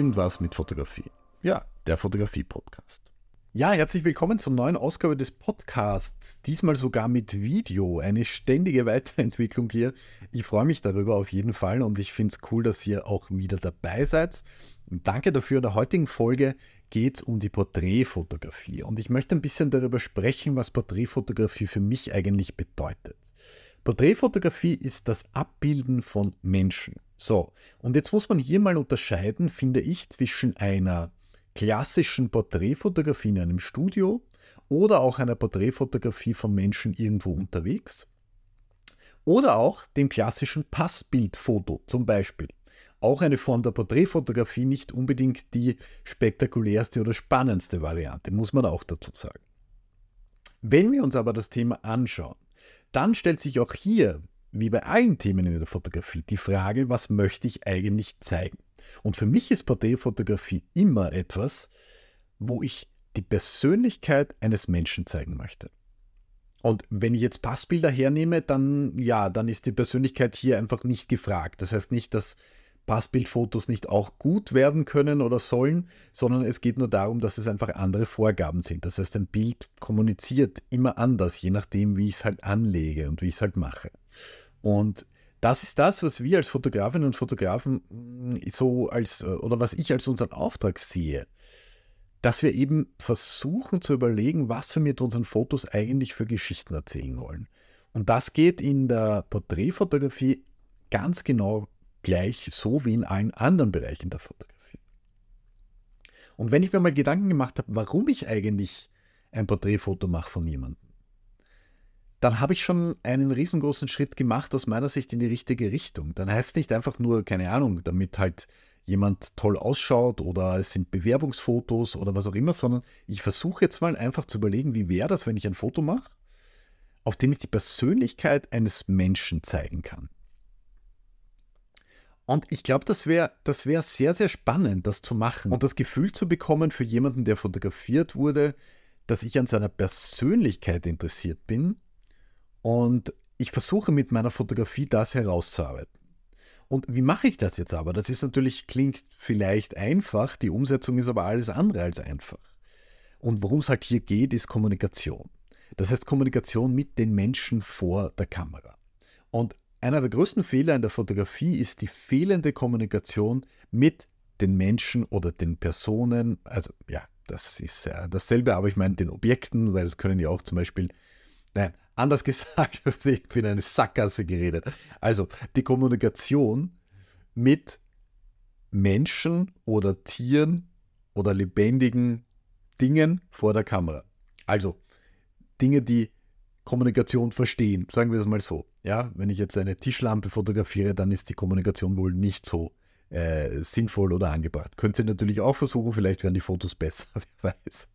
Irgendwas mit Fotografie. Ja, der Fotografie-Podcast. Ja, herzlich willkommen zur neuen Ausgabe des Podcasts. Diesmal sogar mit Video. Eine ständige Weiterentwicklung hier. Ich freue mich darüber auf jeden Fall und ich finde es cool, dass ihr auch wieder dabei seid. Und danke dafür. In der heutigen Folge geht es um die Porträtfotografie und ich möchte ein bisschen darüber sprechen, was Porträtfotografie für mich eigentlich bedeutet. Porträtfotografie ist das Abbilden von Menschen. So, und jetzt muss man hier mal unterscheiden, finde ich, zwischen einer klassischen Porträtfotografie in einem Studio oder auch einer Porträtfotografie von Menschen irgendwo unterwegs oder auch dem klassischen Passbildfoto zum Beispiel. Auch eine Form der Porträtfotografie nicht unbedingt die spektakulärste oder spannendste Variante, muss man auch dazu sagen. Wenn wir uns aber das Thema anschauen, dann stellt sich auch hier wie bei allen Themen in der Fotografie die Frage, was möchte ich eigentlich zeigen? Und für mich ist Porträtfotografie immer etwas, wo ich die Persönlichkeit eines Menschen zeigen möchte. Und wenn ich jetzt Passbilder hernehme, dann ja, dann ist die Persönlichkeit hier einfach nicht gefragt. Das heißt nicht, dass Passbildfotos nicht auch gut werden können oder sollen, sondern es geht nur darum, dass es einfach andere Vorgaben sind. Das heißt, ein Bild kommuniziert immer anders, je nachdem, wie ich es halt anlege und wie ich es halt mache. Und das ist das, was wir als Fotografinnen und Fotografen mm, so als, äh, oder was ich als unseren Auftrag sehe, dass wir eben versuchen zu überlegen, was wir mit unseren Fotos eigentlich für Geschichten erzählen wollen. Und das geht in der Porträtfotografie ganz genau gleich so wie in allen anderen Bereichen der Fotografie. Und wenn ich mir mal Gedanken gemacht habe, warum ich eigentlich ein Porträtfoto mache von jemandem, dann habe ich schon einen riesengroßen Schritt gemacht aus meiner Sicht in die richtige Richtung. Dann heißt es nicht einfach nur, keine Ahnung, damit halt jemand toll ausschaut oder es sind Bewerbungsfotos oder was auch immer, sondern ich versuche jetzt mal einfach zu überlegen, wie wäre das, wenn ich ein Foto mache, auf dem ich die Persönlichkeit eines Menschen zeigen kann. Und ich glaube, das wäre das wär sehr, sehr spannend, das zu machen und das Gefühl zu bekommen für jemanden, der fotografiert wurde, dass ich an seiner Persönlichkeit interessiert bin und ich versuche mit meiner Fotografie das herauszuarbeiten. Und wie mache ich das jetzt aber? Das ist natürlich, klingt vielleicht einfach, die Umsetzung ist aber alles andere als einfach. Und worum es halt hier geht, ist Kommunikation. Das heißt Kommunikation mit den Menschen vor der Kamera. Und einer der größten Fehler in der Fotografie ist die fehlende Kommunikation mit den Menschen oder den Personen. Also ja, das ist äh, dasselbe, aber ich meine den Objekten, weil es können ja auch zum Beispiel, nein, anders gesagt, ich bin eine Sackgasse geredet. Also die Kommunikation mit Menschen oder Tieren oder lebendigen Dingen vor der Kamera. Also Dinge, die Kommunikation verstehen, sagen wir es mal so. Ja, wenn ich jetzt eine Tischlampe fotografiere, dann ist die Kommunikation wohl nicht so äh, sinnvoll oder angebracht. Könnt ihr natürlich auch versuchen, vielleicht werden die Fotos besser, wer weiß.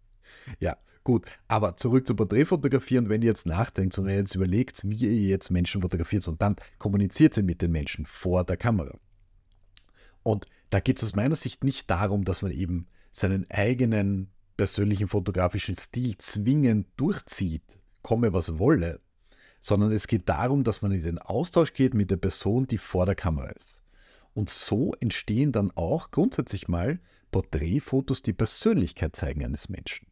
Ja, gut. Aber zurück zum Porträtfotografieren, wenn ihr jetzt nachdenkt und ihr jetzt überlegt, wie ihr jetzt Menschen fotografiert und dann kommuniziert ihr mit den Menschen vor der Kamera. Und da geht es aus meiner Sicht nicht darum, dass man eben seinen eigenen persönlichen fotografischen Stil zwingend durchzieht, komme, was wolle, sondern es geht darum, dass man in den Austausch geht mit der Person, die vor der Kamera ist. Und so entstehen dann auch grundsätzlich mal Porträtfotos, die Persönlichkeit zeigen eines Menschen.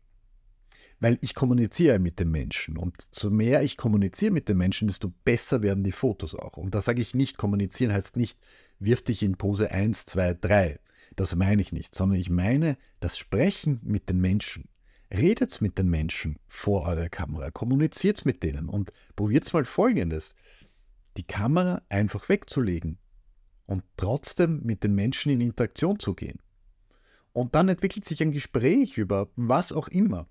Weil ich kommuniziere mit dem Menschen und so mehr ich kommuniziere mit dem Menschen, desto besser werden die Fotos auch. Und da sage ich nicht, kommunizieren heißt nicht, wirf dich in Pose 1, 2, 3. Das meine ich nicht, sondern ich meine das Sprechen mit den Menschen. Redet mit den Menschen vor eurer Kamera, kommuniziert mit denen und probiert mal Folgendes. Die Kamera einfach wegzulegen und trotzdem mit den Menschen in Interaktion zu gehen. Und dann entwickelt sich ein Gespräch über was auch immer.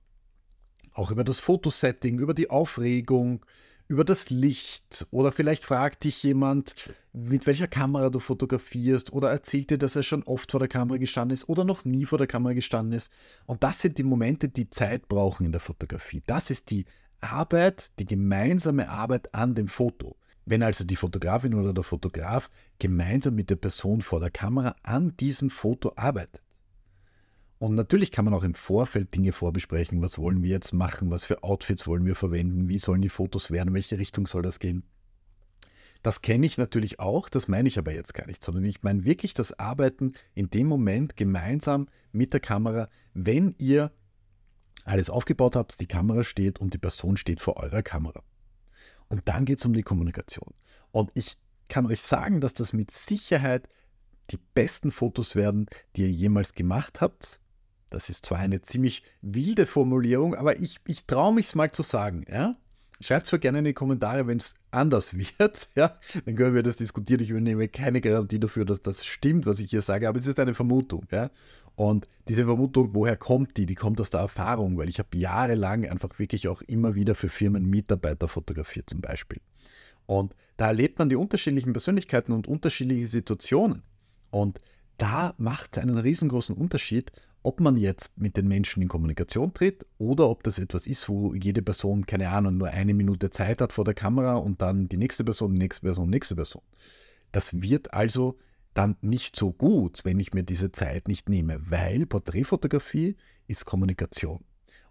Auch über das Fotosetting, über die Aufregung, über das Licht oder vielleicht fragt dich jemand, mit welcher Kamera du fotografierst oder erzählt dir, dass er schon oft vor der Kamera gestanden ist oder noch nie vor der Kamera gestanden ist. Und das sind die Momente, die Zeit brauchen in der Fotografie. Das ist die Arbeit, die gemeinsame Arbeit an dem Foto. Wenn also die Fotografin oder der Fotograf gemeinsam mit der Person vor der Kamera an diesem Foto arbeitet, und natürlich kann man auch im Vorfeld Dinge vorbesprechen. Was wollen wir jetzt machen? Was für Outfits wollen wir verwenden? Wie sollen die Fotos werden? Welche Richtung soll das gehen? Das kenne ich natürlich auch, das meine ich aber jetzt gar nicht, sondern ich meine wirklich das Arbeiten in dem Moment gemeinsam mit der Kamera, wenn ihr alles aufgebaut habt, die Kamera steht und die Person steht vor eurer Kamera. Und dann geht es um die Kommunikation. Und ich kann euch sagen, dass das mit Sicherheit die besten Fotos werden, die ihr jemals gemacht habt, das ist zwar eine ziemlich wilde Formulierung, aber ich, ich traue mich es mal zu sagen. Ja? Schreibt zwar gerne in die Kommentare, wenn es anders wird. Ja? Dann können wir das diskutieren. Ich übernehme keine Garantie dafür, dass das stimmt, was ich hier sage, aber es ist eine Vermutung. Ja? Und diese Vermutung, woher kommt die? Die kommt aus der Erfahrung, weil ich habe jahrelang einfach wirklich auch immer wieder für Firmen Mitarbeiter fotografiert zum Beispiel. Und da erlebt man die unterschiedlichen Persönlichkeiten und unterschiedliche Situationen. Und da macht es einen riesengroßen Unterschied, ob man jetzt mit den Menschen in Kommunikation tritt oder ob das etwas ist, wo jede Person, keine Ahnung, nur eine Minute Zeit hat vor der Kamera und dann die nächste Person, die nächste Person, die nächste Person. Das wird also dann nicht so gut, wenn ich mir diese Zeit nicht nehme, weil Porträtfotografie ist Kommunikation.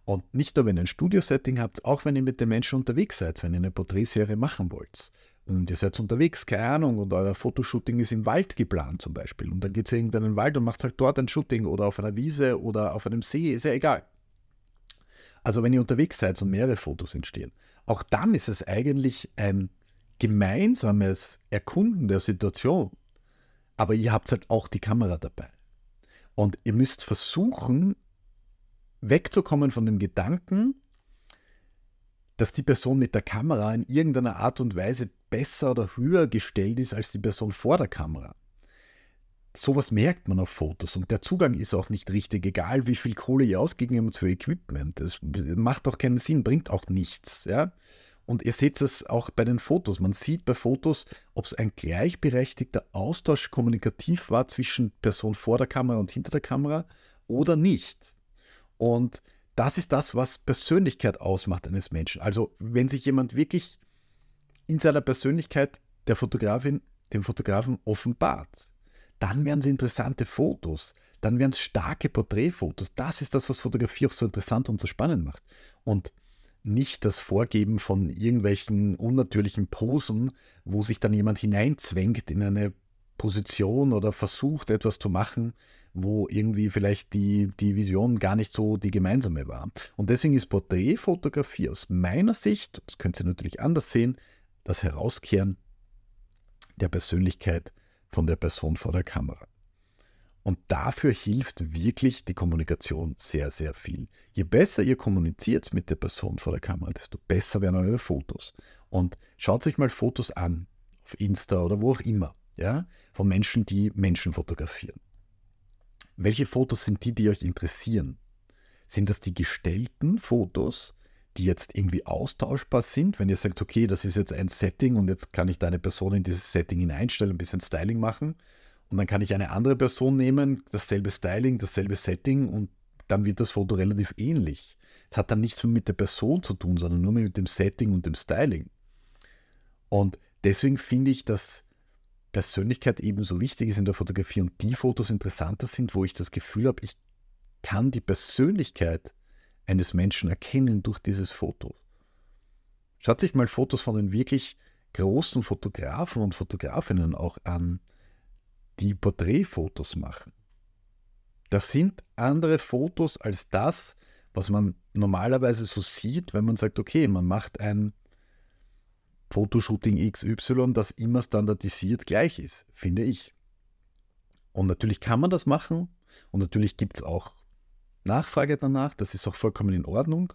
Und nicht nur, wenn ihr ein Studio-Setting habt, auch wenn ihr mit den Menschen unterwegs seid, wenn ihr eine Porträtserie machen wollt und ihr seid unterwegs, keine Ahnung, und euer Fotoshooting ist im Wald geplant zum Beispiel. Und dann geht ihr in irgendeinen Wald und macht halt dort ein Shooting oder auf einer Wiese oder auf einem See, ist ja egal. Also wenn ihr unterwegs seid und mehrere Fotos entstehen, auch dann ist es eigentlich ein gemeinsames Erkunden der Situation. Aber ihr habt halt auch die Kamera dabei. Und ihr müsst versuchen, wegzukommen von dem Gedanken, dass die Person mit der Kamera in irgendeiner Art und Weise besser oder höher gestellt ist als die Person vor der Kamera. Sowas merkt man auf Fotos und der Zugang ist auch nicht richtig, egal wie viel Kohle ihr ausgegeben habt für Equipment. Das macht doch keinen Sinn, bringt auch nichts. Ja? Und ihr seht es auch bei den Fotos. Man sieht bei Fotos, ob es ein gleichberechtigter Austausch kommunikativ war zwischen Person vor der Kamera und hinter der Kamera oder nicht. Und das ist das, was Persönlichkeit ausmacht eines Menschen. Also wenn sich jemand wirklich in seiner Persönlichkeit der Fotografin, dem Fotografen offenbart. Dann werden es interessante Fotos, dann werden es starke Porträtfotos. Das ist das, was Fotografie auch so interessant und so spannend macht. Und nicht das Vorgeben von irgendwelchen unnatürlichen Posen, wo sich dann jemand hineinzwängt in eine Position oder versucht etwas zu machen, wo irgendwie vielleicht die, die Vision gar nicht so die gemeinsame war. Und deswegen ist Porträtfotografie aus meiner Sicht, das könnt ihr natürlich anders sehen, das Herauskehren der Persönlichkeit von der Person vor der Kamera. Und dafür hilft wirklich die Kommunikation sehr, sehr viel. Je besser ihr kommuniziert mit der Person vor der Kamera, desto besser werden eure Fotos. Und schaut euch mal Fotos an, auf Insta oder wo auch immer, ja, von Menschen, die Menschen fotografieren. Welche Fotos sind die, die euch interessieren? Sind das die gestellten Fotos, die jetzt irgendwie austauschbar sind? Wenn ihr sagt, okay, das ist jetzt ein Setting und jetzt kann ich da eine Person in dieses Setting hineinstellen, ein bisschen Styling machen und dann kann ich eine andere Person nehmen, dasselbe Styling, dasselbe Setting und dann wird das Foto relativ ähnlich. Es hat dann nichts mehr mit der Person zu tun, sondern nur mehr mit dem Setting und dem Styling. Und deswegen finde ich, dass Persönlichkeit ebenso wichtig ist in der Fotografie und die Fotos interessanter sind, wo ich das Gefühl habe, ich kann die Persönlichkeit eines Menschen erkennen durch dieses Foto. Schaut sich mal Fotos von den wirklich großen Fotografen und Fotografinnen auch an, die Porträtfotos machen. Das sind andere Fotos als das, was man normalerweise so sieht, wenn man sagt, okay, man macht ein Fotoshooting XY, das immer standardisiert gleich ist, finde ich. Und natürlich kann man das machen und natürlich gibt es auch Nachfrage danach, das ist auch vollkommen in Ordnung.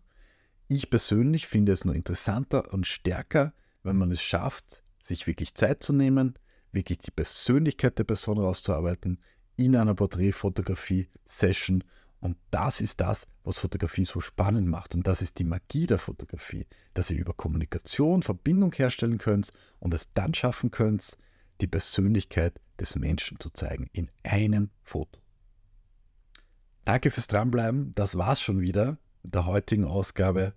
Ich persönlich finde es nur interessanter und stärker, wenn man es schafft, sich wirklich Zeit zu nehmen, wirklich die Persönlichkeit der Person rauszuarbeiten in einer Porträtfotografie-Session. Und das ist das, was Fotografie so spannend macht. Und das ist die Magie der Fotografie, dass ihr über Kommunikation Verbindung herstellen könnt und es dann schaffen könnt, die Persönlichkeit des Menschen zu zeigen in einem Foto. Danke fürs Dranbleiben. Das war's schon wieder mit der heutigen Ausgabe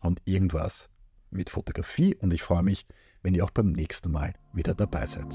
und irgendwas mit Fotografie. Und ich freue mich, wenn ihr auch beim nächsten Mal wieder dabei seid.